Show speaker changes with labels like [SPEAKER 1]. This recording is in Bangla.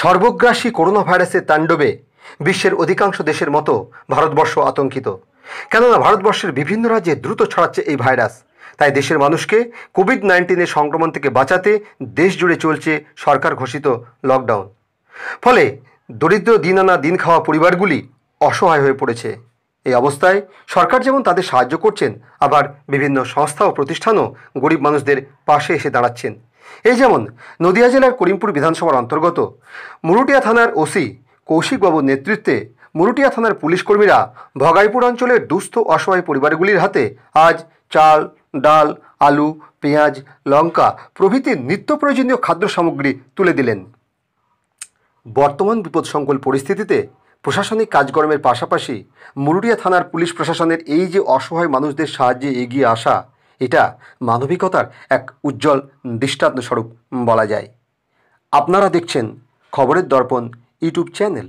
[SPEAKER 1] সর্বগ্রাসী করোনা ভাইরাসের তাণ্ডবে বিশ্বের অধিকাংশ দেশের মতো ভারতবর্ষ আতঙ্কিত কেননা ভারতবর্ষের বিভিন্ন রাজ্যে দ্রুত ছড়াচ্ছে এই ভাইরাস তাই দেশের মানুষকে কোভিড নাইন্টিনের সংক্রমণ থেকে বাঁচাতে দেশ জুড়ে চলছে সরকার ঘোষিত লকডাউন ফলে দরিদ্র দিন আনা দিন খাওয়া পরিবারগুলি অসহায় হয়ে পড়েছে এই অবস্থায় সরকার যেমন তাদের সাহায্য করছেন আবার বিভিন্ন সংস্থা ও প্রতিষ্ঠানও গরিব মানুষদের পাশে এসে দাঁড়াচ্ছেন এই যেমন নদিয়া জেলার করিমপুর বিধানসভার অন্তর্গত মুরুটিয়া থানার ওসি কৌশিকবাবুর নেতৃত্বে মুরুটিয়া থানার পুলিশ কর্মীরা ভগাইপুর অঞ্চলের দুস্থ অসহায় পরিবারগুলির হাতে আজ চাল ডাল আলু পেঁয়াজ লঙ্কা প্রভৃতি নিত্য প্রয়োজনীয় খাদ্য সামগ্রী তুলে দিলেন বর্তমান বিপদ সংকল পরিস্থিতিতে প্রশাসনিক কাজকর্মের পাশাপাশি মুরুটিয়া থানার পুলিশ প্রশাসনের এই যে অসহায় মানুষদের সাহায্যে এগিয়ে আসা এটা মানবিকতার এক উজ্জ্বল দৃষ্টান্তস্বরূপ স্বরূপ বলা যায় আপনারা দেখছেন খবরের দর্পণ ইউটিউব চ্যানেল